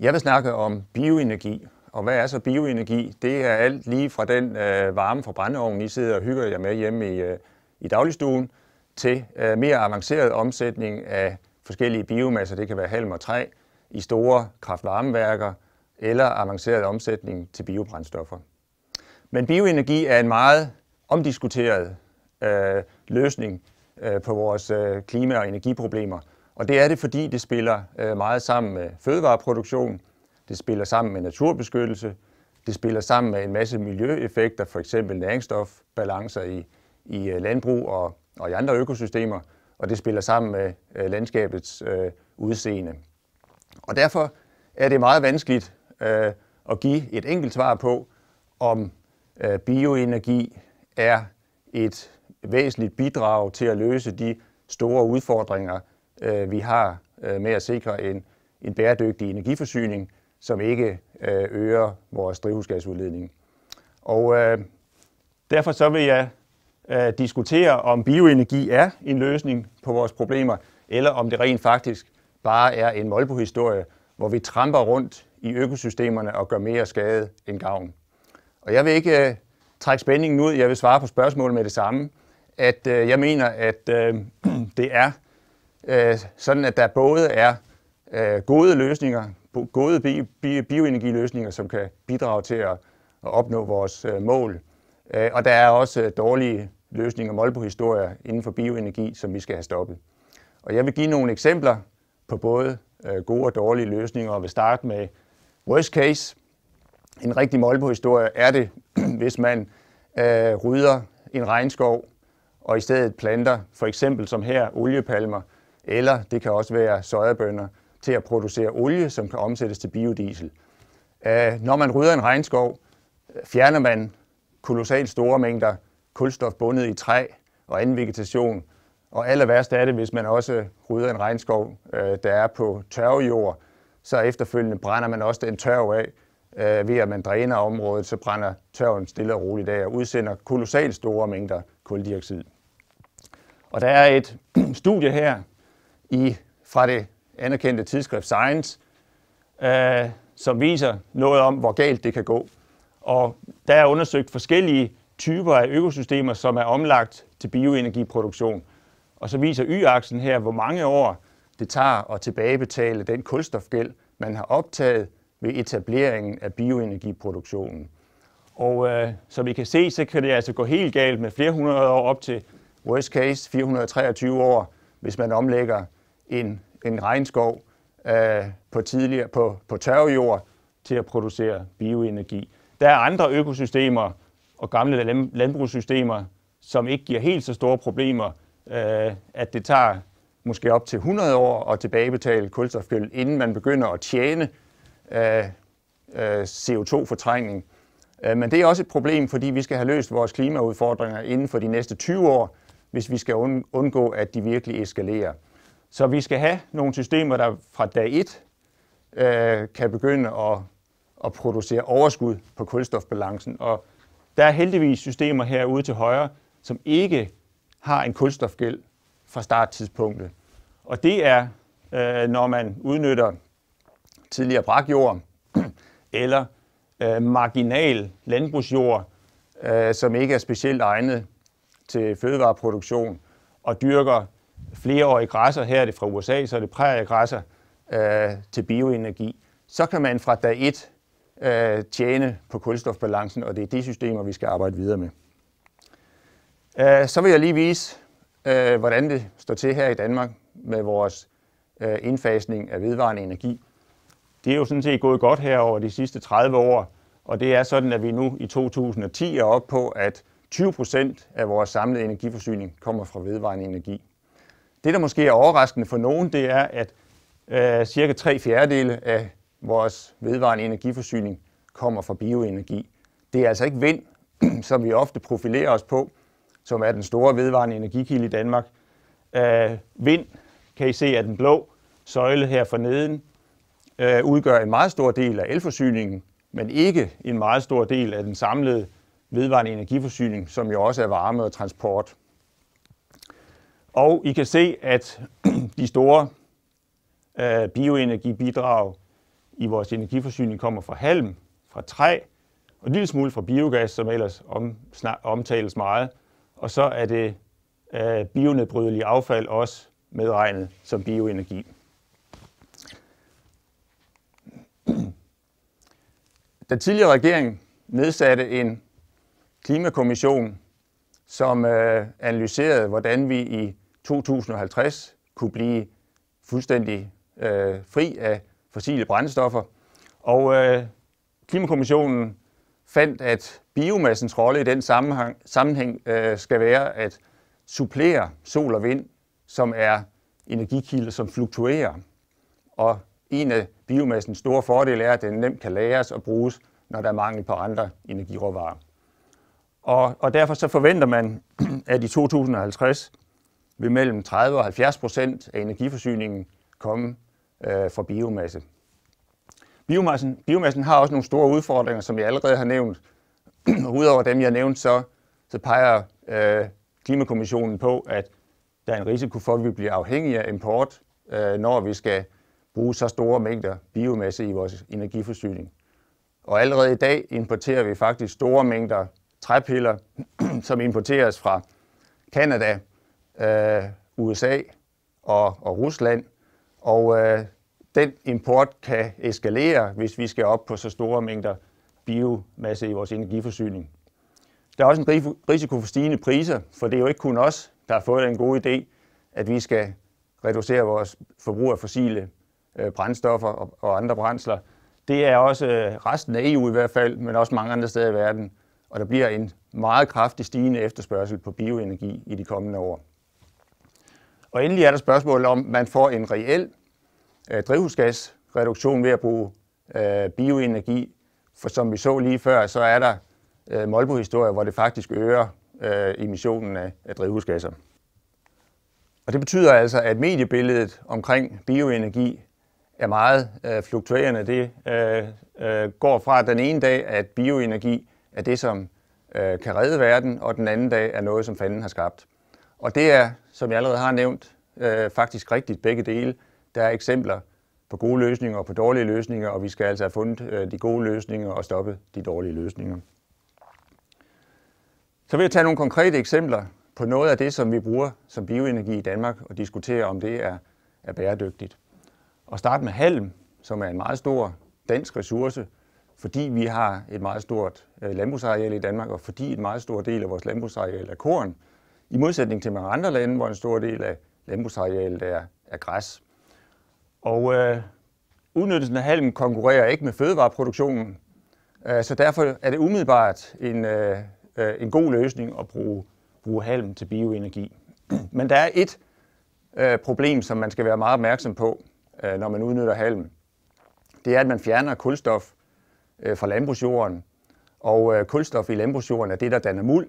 Jeg vil snakke om bioenergi. Og hvad er så bioenergi? Det er alt lige fra den øh, varme fra brændeovnen, I sidder og hygger jer med hjemme i, øh, i dagligstuen, til øh, mere avanceret omsætning af forskellige biomasser. Det kan være halm og træ i store kraftvarmeværker eller avanceret omsætning til biobrændstoffer. Men bioenergi er en meget omdiskuteret øh, løsning øh, på vores øh, klima- og energiproblemer. Og det er det, fordi det spiller øh, meget sammen med fødevareproduktion, det spiller sammen med naturbeskyttelse, det spiller sammen med en masse miljøeffekter, for eksempel næringsstofbalancer i, i øh, landbrug og, og i andre økosystemer, og det spiller sammen med øh, landskabets øh, udseende. Og derfor er det meget vanskeligt øh, at give et enkelt svar på, om øh, bioenergi er et væsentligt bidrag til at løse de store udfordringer, øh, vi har øh, med at sikre en, en bæredygtig energiforsyning, som ikke øh, øger vores drivhusgasudledning. Og øh, derfor så vil jeg øh, diskutere, om bioenergi er en løsning på vores problemer, eller om det rent faktisk bare er en molbohistorie, hvor vi tramper rundt i økosystemerne og gør mere skade end gavn. Og jeg vil ikke øh, trække spændingen ud, jeg vil svare på spørgsmålet med det samme, at øh, jeg mener, at øh, det er Øh, sådan at der både er øh, gode løsninger, gode bioenergiløsninger, som kan bidrage til at, opnå vores øh, mål. og der er også dårlige løsninger, historier inden for bioenergi, som vi skal have stoppet. Og jeg vil give nogle eksempler på både gode og dårlige løsninger, og vil starte med worst case. En rigtig historie er det, hvis man rydder en regnskov og i stedet planter, for eksempel som her, oliepalmer, eller det kan også være sojabønder til at producere olie, som kan omsættes til biodiesel. Øh, når man rydder en regnskov, fjerner man kolossalt store mængder kulstof bundet i træ og anden vegetation. Og aller værst er det, hvis man også rydder en regnskov, øh, der er på tørvejord, så efterfølgende brænder man også den tørv af, øh, ved at man dræner området, så brænder tørven stille og roligt af og udsender kolossalt store mængder kuldioxid. Og der er et studie her, i, fra det anerkendte tidsskrift Science, øh, som viser noget om, hvor galt det kan gå. Og der er undersøgt forskellige typer af økosystemer, som er omlagt til bioenergiproduktion. Og så viser y-aksen her, hvor mange år det tager at tilbagebetale den kulstofgæld, man har optaget ved etableringen af bioenergiproduktionen. Og øh, som vi kan se, så kan det altså gå helt galt med flere hundrede år op til worst case 423 år, hvis man omlægger en, en regnskov øh, på, tidligere, på, på tørvejord til at producere bioenergi. Der er andre økosystemer og gamle landbrugssystemer, som ikke giver helt så store problemer, øh, at det tager måske op til 100 år at tilbagebetale kulstofgæld, inden man begynder at tjene øh, øh, CO2-fortrængning. Øh, men det er også et problem, fordi vi skal have løst vores klimaudfordringer inden for de næste 20 år, hvis vi skal undgå, at de virkelig eskalerer. Så vi skal have nogle systemer, der fra dag 1 øh, kan begynde at, at producere overskud på kulstofbalancen. Og der er heldigvis systemer herude til højre, som ikke har en kulstofgæld fra starttidspunktet. Og det er, øh, når man udnytter tidligere brakjord eller øh, marginal landbrugsjord, øh, som ikke er specielt egnet til fødevareproduktion, og dyrker flereårige græsser, her er det fra USA, så er det præriegræsser, øh, til bioenergi, så kan man fra dag 1 øh, tjene på kulstofbalancen, og det er de systemer, vi skal arbejde videre med. Øh, så vil jeg lige vise, øh, hvordan det står til her i Danmark med vores øh, indfasning af vedvarende energi. Det er jo sådan set gået godt her over de sidste 30 år, og det er sådan, at vi nu i 2010 er oppe på, at 20 procent af vores samlede energiforsyning kommer fra vedvarende energi. Det, der måske er overraskende for nogen, det er, at øh, cirka tre fjerdedele af vores vedvarende energiforsyning kommer fra bioenergi. Det er altså ikke vind, som vi ofte profilerer os på, som er den store vedvarende energikilde i Danmark. Øh, vind, kan I se, er den blå søjle her forneden, øh, udgør en meget stor del af elforsyningen, men ikke en meget stor del af den samlede vedvarende energiforsyning, som jo også er varme og transport. Og I kan se, at de store øh, bioenergibidrag i vores energiforsyning kommer fra halm, fra træ og en lille smule fra biogas, som ellers omtales meget. Og så er det øh, bionedbrydelige affald også medregnet som bioenergi. Den tidligere regering nedsatte en klimakommission som øh, analyserede, hvordan vi i 2050 kunne blive fuldstændig øh, fri af fossile brændstoffer. Og øh, Klimakommissionen fandt, at biomassens rolle i den sammenhæng, sammenhæng øh, skal være at supplere sol og vind, som er energikilder, som fluktuerer. Og en af biomassens store fordele er, at den nemt kan lagres og bruges, når der er mangel på andre energiråvarer. Og, og derfor så forventer man, at i 2050 vil mellem 30 og 70 procent af energiforsyningen komme øh, fra biomasse. Biomassen, biomassen har også nogle store udfordringer, som jeg allerede har nævnt. Udover dem, jeg nævnt, så, så peger øh, Klimakommissionen på, at der er en risiko for, at vi bliver afhængige af import, øh, når vi skal bruge så store mængder biomasse i vores energiforsyning. Og allerede i dag importerer vi faktisk store mængder træpiller, som importeres fra Kanada, øh, USA og, og Rusland. Og øh, den import kan eskalere, hvis vi skal op på så store mængder biomasse i vores energiforsyning. Der er også en risiko for stigende priser, for det er jo ikke kun os, der har fået en god idé, at vi skal reducere vores forbrug af fossile øh, brændstoffer og, og andre brændsler. Det er også øh, resten af EU i hvert fald, men også mange andre steder i verden, og der bliver en meget kraftig stigende efterspørgsel på bioenergi i de kommende år. Og endelig er der spørgsmålet om, man får en reel øh, drivhusgasreduktion ved at bruge øh, bioenergi. For som vi så lige før, så er der øh, molbo hvor det faktisk øger øh, emissionen af, af drivhusgasser. Og det betyder altså, at mediebilledet omkring bioenergi er meget øh, fluktuerende. Det øh, øh, går fra den ene dag, at bioenergi er det, som øh, kan redde verden, og den anden dag er noget, som fanden har skabt. Og det er, som jeg allerede har nævnt, øh, faktisk rigtigt begge dele. Der er eksempler på gode løsninger og på dårlige løsninger, og vi skal altså have fundet øh, de gode løsninger og stoppet de dårlige løsninger. Så vil jeg tage nogle konkrete eksempler på noget af det, som vi bruger som bioenergi i Danmark, og diskutere, om det er, er bæredygtigt. Og starte med halm, som er en meget stor dansk ressource, fordi vi har et meget stort øh, landbrugsareal i Danmark, og fordi et meget stor del af vores landbrugsareal er korn, i modsætning til mange andre lande, hvor en stor del af landbrugsarealet er, er græs. Og øh, udnyttelsen af halm konkurrerer ikke med fødevareproduktionen, øh, så derfor er det umiddelbart en, øh, øh en god løsning at bruge, bruge halm til bioenergi. Men der er et øh, problem, som man skal være meget opmærksom på, øh, når man udnytter halm. Det er, at man fjerner kulstof Øh, fra landbrugsjorden, og øh, kulstof i landbrugsjorden er det, der danner muld,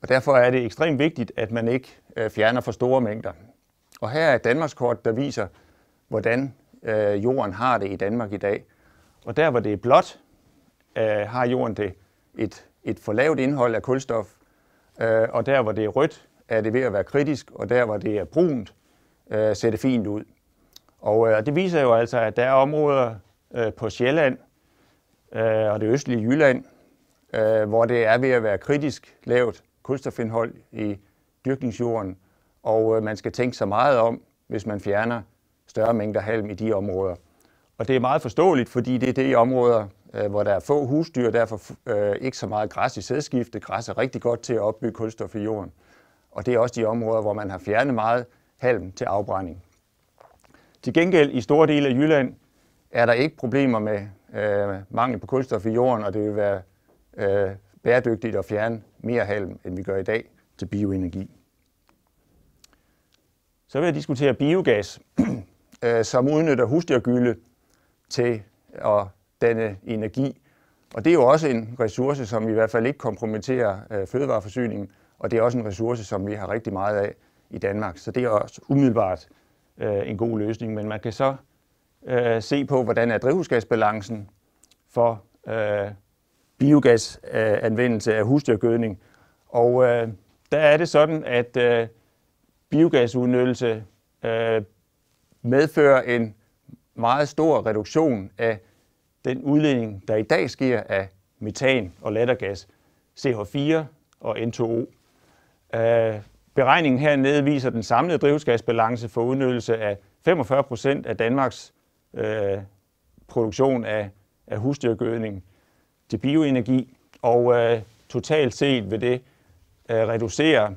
og derfor er det ekstremt vigtigt, at man ikke øh, fjerner for store mængder. Og her er et Danmarkskort, der viser, hvordan jorden har det i Danmark i dag. Og der, hvor det er blåt, har jorden det et, et for lavt indhold af kulstof, og der, hvor det er rødt, er det ved at være kritisk, og der, hvor det er brunt, ser det fint ud. Og det viser jo altså, at der er områder på Sjælland, øh, og det østlige Jylland, øh, hvor det er ved at være kritisk lavt kulstofindhold i dyrkningsjorden, og øh, man skal tænke sig meget om, hvis man fjerner større mængder halm i de områder. Og det er meget forståeligt, fordi det er det i områder, øh, hvor der er få husdyr, derfor øh, ikke så meget græs i sædskifte. Græs er rigtig godt til at opbygge kulstof i jorden. Og det er også de områder, hvor man har fjernet meget halm til afbrænding. Til gengæld i store dele af Jylland, er der ikke problemer med øh, mangel på kulstof i jorden, og det vil være øh, bæredygtigt at fjerne mere halm, end vi gør i dag, til bioenergi. Så vil jeg diskutere biogas, øh, som udnytter husdyrgylde til at danne energi. Og det er jo også en ressource, som i hvert fald ikke kompromitterer øh, fødevareforsyningen, og det er også en ressource, som vi har rigtig meget af i Danmark. Så det er også umiddelbart øh, en god løsning, men man kan så øh, se på, hvordan er drivhusgasbalancen for øh, biogasanvendelse af husdyrgødning. Og øh, der er det sådan, at øh, biogasudnyttelse øh, medfører en meget stor reduktion af den udledning, der i dag sker af metan og lattergas, CH4 og N2O. Øh, beregningen hernede viser den samlede drivhusgasbalance for udnyttelse af 45 procent af Danmarks øh, produktion af, af husdyrgødning til bioenergi, og øh, totalt set vil det øh, reducere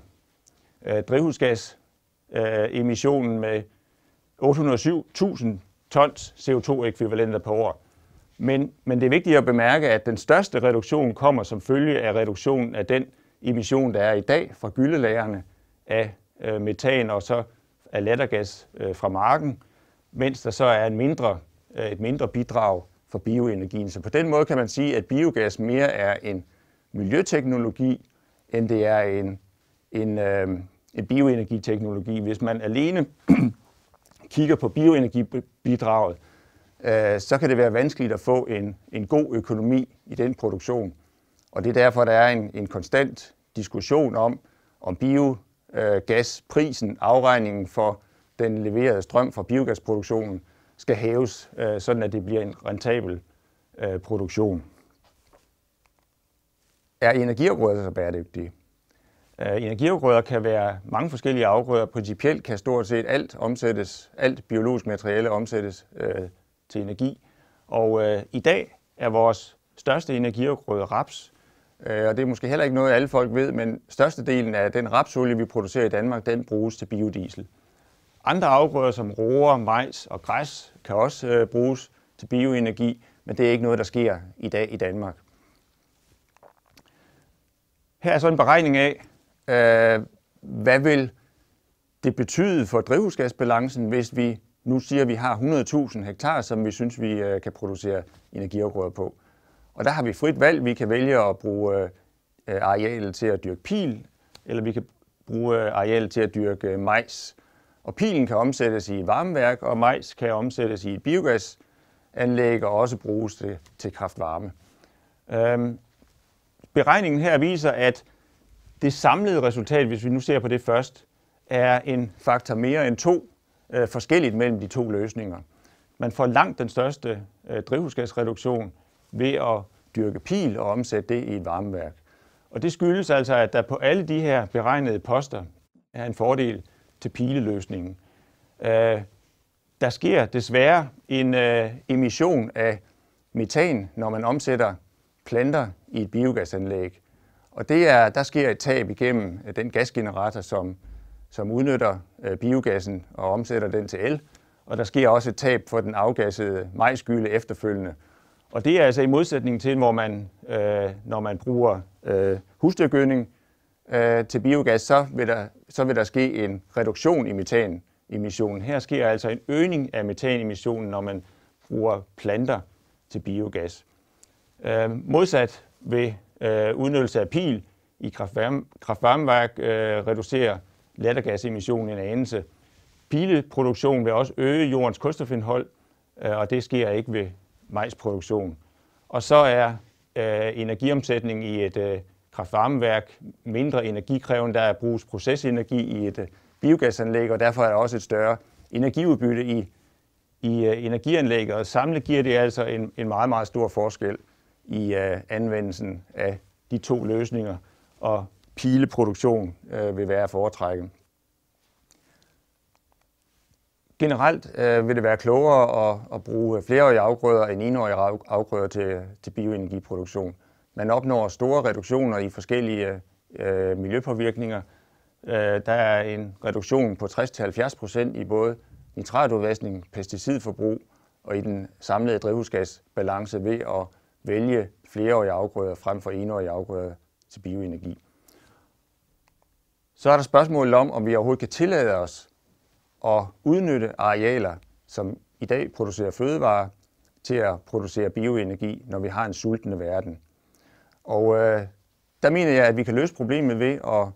øh, drivhusgasemissionen øh, med 807.000 tons CO2-ekvivalenter per år. Men, men det er vigtigt at bemærke, at den største reduktion kommer som følge af reduktionen af den emission, der er i dag fra gyldelagerne af øh, metan og så af lattergas øh, fra marken mens der så er en mindre, øh, et mindre bidrag for bioenergien. Så på den måde kan man sige, at biogas mere er en miljøteknologi, end det er en, en, øh, en bioenergiteknologi. Hvis man alene kigger på bioenergibidraget, øh, så kan det være vanskeligt at få en, en god økonomi i den produktion. Og det er derfor, der er en, en konstant diskussion om, om biogasprisen, afregningen for den leverede strøm fra biogasproduktionen skal hæves, øh, sådan at det bliver en rentabel øh, produktion. Er energiafgrøder så bæredygtige? Øh, energiafgrøder kan være mange forskellige afgrøder. Principielt kan stort set alt omsættes, alt biologisk materiale omsættes øh, til energi. Og øh, i dag er vores største energiafgrøde raps. Øh, og det er måske heller ikke noget, alle folk ved, men størstedelen af den rapsolie, vi producerer i Danmark, den bruges til biodiesel. Andre afgrøder som roer, majs og græs kan også øh, bruges til bioenergi, men det er ikke noget, der sker i dag i Danmark. Her er så en beregning af, øh, hvad vil det betyde for drivhusgasbalancen, hvis vi nu siger, at vi har 100.000 hektar, som vi synes, vi øh, kan producere energiafgrøder på. Og der har vi frit valg. Vi kan vælge at bruge øh, arealet til at dyrke pil, eller vi kan bruge øh, arealet til at dyrke øh, majs. Og pilen kan omsættes i varmeværk, og majs kan omsættes i biogasanlæg og også bruges til, til kraftvarme. Øhm, beregningen her viser, at det samlede resultat, hvis vi nu ser på det først, er en faktor mere end to øh, forskelligt mellem de to løsninger. Man får langt den største øh, drivhusgasreduktion ved at dyrke pil og omsætte det i et varmeværk. Og det skyldes altså, at der på alle de her beregnede poster er en fordel til pileløsningen. Øh, der sker desværre en øh, emission af metan, når man omsætter planter i et biogasanlæg. Og det er, der sker et tab igennem øh, den gasgenerator, som, som udnytter biogassen og omsætter den til el. Og der sker også et tab for den afgassede majskylde efterfølgende. Og det er altså i modsætning til, hvor man, øh, når man bruger øh, husdyrgødning øh, til biogas, så vil der så vil der ske en reduktion i metanemissionen. Her sker altså en øgning af metanemissionen, når man bruger planter til biogas. Øh, modsat ved øh, udnyttelse af pil i kraftvarme, kraft øh, reducerer lattergasemissionen en anelse. Pileproduktion vil også øge jordens kulstofindhold, øh, og det sker ikke ved majsproduktion. Og så er øh, energiomsætning i et øh, kraftvarmeværk mindre energikrævende, der bruges procesenergi i et øh, biogasanlæg, og derfor er der også et større energiudbytte i, i øh, energianlægget. Og samlet giver det altså en, en meget, meget stor forskel i uh, anvendelsen af de to løsninger, og pileproduktion uh, vil være at foretrække. Generelt øh, vil det være klogere at, at bruge flereårige afgrøder end enårige afgrøder til, til bioenergiproduktion man opnår store reduktioner i forskellige øh, miljøpåvirkninger. Øh, der er en reduktion på 60-70 procent i både nitratudvaskning, pesticidforbrug og i den samlede drivhusgasbalance ved at vælge flereårige afgrøder frem for enårige afgrøder til bioenergi. Så er der spørgsmålet om, om vi overhovedet kan tillade os at udnytte arealer, som i dag producerer fødevarer, til at producere bioenergi, når vi har en sultende verden. Og øh, der mener jeg, at vi kan løse problemet ved at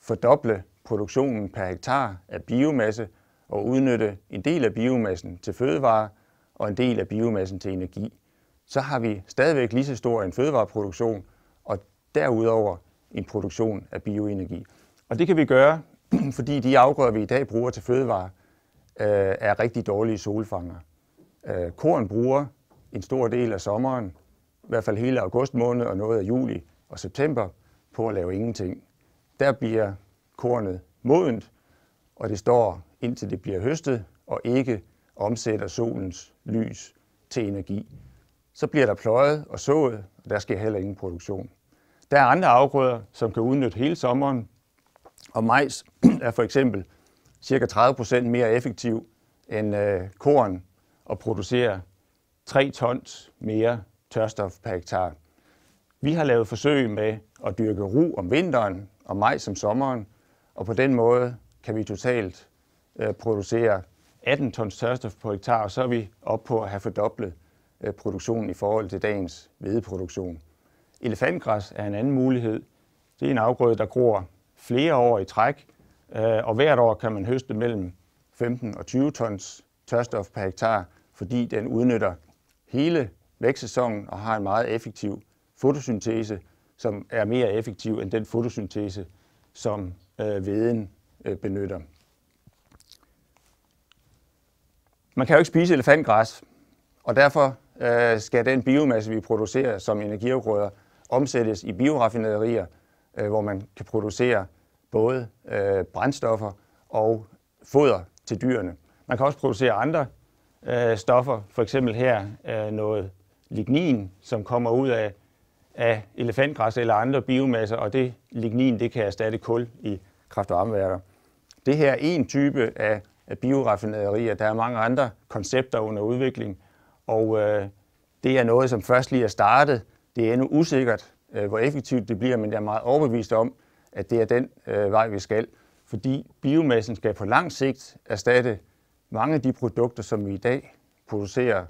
fordoble produktionen per hektar af biomasse og udnytte en del af biomassen til fødevare og en del af biomassen til energi. Så har vi stadigvæk lige så stor en fødevareproduktion og derudover en produktion af bioenergi. Og det kan vi gøre, fordi de afgrøder, vi i dag bruger til fødevare, øh, er rigtig dårlige solfanger. Øh, korn bruger en stor del af sommeren hvert fald hele august måned og noget af juli og september på at lave ingenting. Der bliver kornet modent, og det står indtil det bliver høstet og ikke omsætter solens lys til energi. Så bliver der pløjet og sået, og der sker heller ingen produktion. Der er andre afgrøder, som kan udnytte hele sommeren, og majs er for eksempel cirka 30% mere effektiv end øh, korn og producerer 3 tons mere tørstof per hektar. Vi har lavet forsøg med at dyrke ru om vinteren og maj som sommeren, og på den måde kan vi totalt øh, producere 18 tons tørstof på hektar, og så er vi oppe på at have fordoblet øh, produktionen i forhold til dagens hvedeproduktion. Elefantgræs er en anden mulighed. Det er en afgrøde, der gror flere år i træk, øh, og hvert år kan man høste mellem 15 og 20 tons tørstof per hektar, fordi den udnytter hele vækstsæsonen og har en meget effektiv fotosyntese, som er mere effektiv end den fotosyntese, som øh, veden øh, benytter. Man kan jo ikke spise elefantgræs, og derfor øh, skal den biomasse, vi producerer som energiafgrøder, omsættes i bioraffinaderier, øh, hvor man kan producere både øh, brændstoffer og foder til dyrene. Man kan også producere andre øh, stoffer, for eksempel her øh, noget lignin, som kommer ud af, af elefantgræs eller andre biomasser, og det lignin det kan erstatte kul i kraft- og varmeværker. Det her er en type af, af bioraffinaderier. Der er mange andre koncepter under udvikling, og øh, det er noget, som først lige er startet. Det er endnu usikkert, øh, hvor effektivt det bliver, men jeg er meget overbevist om, at det er den øh, vej, vi skal. Fordi biomassen skal på lang sigt erstatte mange af de produkter, som vi i dag producerer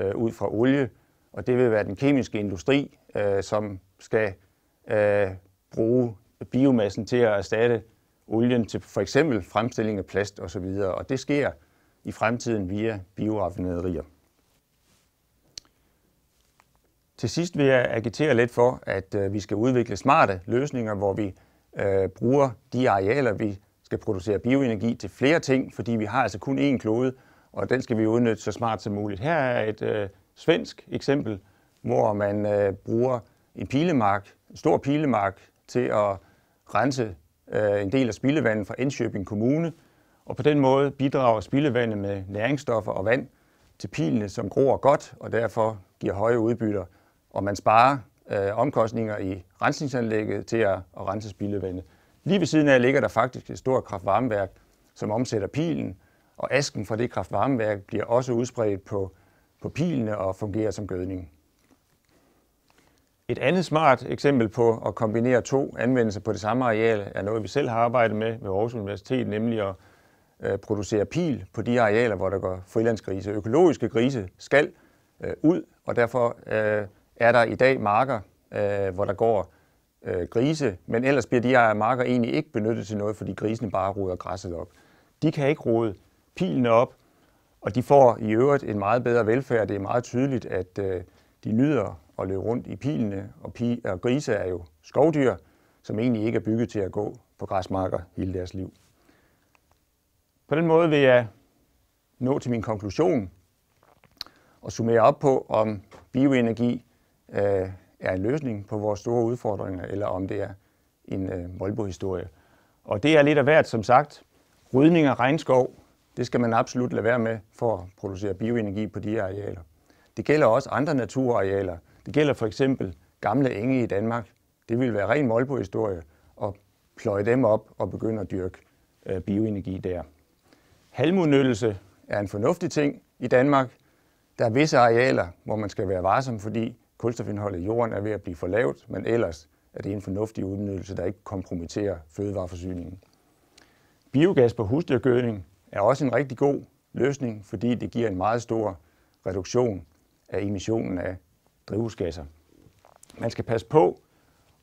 øh, ud fra olie, og det vil være den kemiske industri, øh, som skal øh, bruge biomassen til at erstatte olien til for eksempel fremstilling af plast osv., og det sker i fremtiden via bioraffinaderier. Til sidst vil jeg agitere lidt for, at øh, vi skal udvikle smarte løsninger, hvor vi øh, bruger de arealer, vi skal producere bioenergi til flere ting, fordi vi har altså kun én klode, og den skal vi udnytte så smart som muligt. Her er et øh, svensk eksempel, hvor man øh, bruger en pilemark, en stor pilemark, til at rense øh, en del af spildevandet fra Enköping Kommune, og på den måde bidrager spildevandet med næringsstoffer og vand til pilene, som gror godt og derfor giver høje udbytter, og man sparer øh, omkostninger i rensningsanlægget til at, at rense spildevandet. Lige ved siden af ligger der faktisk et stort kraftvarmeværk, som omsætter pilen, og asken fra det kraftvarmeværk bliver også udspredt på på pilene og fungerer som gødning. Et andet smart eksempel på at kombinere to anvendelser på det samme areal er noget, vi selv har arbejdet med ved Aarhus Universitet, nemlig at øh, producere pil på de arealer, hvor der går frilandsgrise. Økologiske grise skal øh, ud, og derfor øh, er der i dag marker, hvor der går grise, men ellers bliver de her marker egentlig ikke benyttet til noget, fordi grisene bare roder græsset op. De kan ikke rode pilene op, og de får i øvrigt en meget bedre velfærd. Det er meget tydeligt, at øh, de nyder at løbe rundt i pilene, og, pi, og grise er jo skovdyr, som egentlig ikke er bygget til at gå på græsmarker hele deres liv. På den måde vil jeg nå til min konklusion og summere op på, om bioenergi øh, er en løsning på vores store udfordringer, eller om det er en øh, historie Og det er lidt af hvert, som sagt. Rydning af regnskov det skal man absolut lade være med for at producere bioenergi på de arealer. Det gælder også andre naturarealer. Det gælder for eksempel gamle enge i Danmark. Det vil være ren Molbo-historie at pløje dem op og begynde at dyrke øh, bioenergi der. Halmudnyttelse er en fornuftig ting i Danmark. Der er visse arealer, hvor man skal være varsom, fordi kulstofindholdet i jorden er ved at blive for lavt, men ellers er det en fornuftig udnyttelse, der ikke kompromitterer fødevareforsyningen. Biogas på husdyrgødning er også en rigtig god løsning, fordi det giver en meget stor reduktion af emissionen af drivhusgasser. Man skal passe på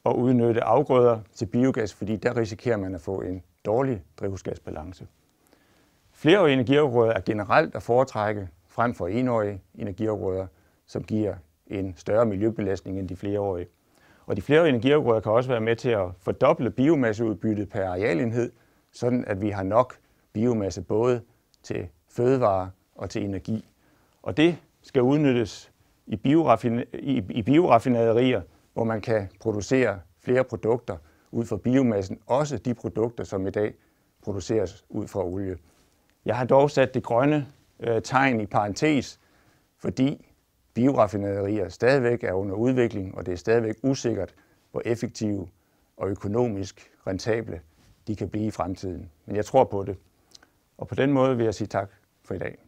at udnytte afgrøder til biogas, fordi der risikerer man at få en dårlig drivhusgasbalance. Flere energiafgrøder er generelt at foretrække frem for enårige energiafgrøder, som giver en større miljøbelastning end de flereårige. Og de flere energiafgrøder kan også være med til at fordoble biomasseudbyttet per arealenhed, sådan at vi har nok biomasse både til fødevare og til energi. Og det skal udnyttes i, bioraffin i, i bioraffinaderier, hvor man kan producere flere produkter ud fra biomassen, også de produkter, som i dag produceres ud fra olie. Jeg har dog sat det grønne øh, tegn i parentes, fordi bioraffinaderier stadigvæk er under udvikling, og det er stadigvæk usikkert, hvor effektive og økonomisk rentable de kan blive i fremtiden. Men jeg tror på det. Og på den måde vil jeg sige tak for i dag.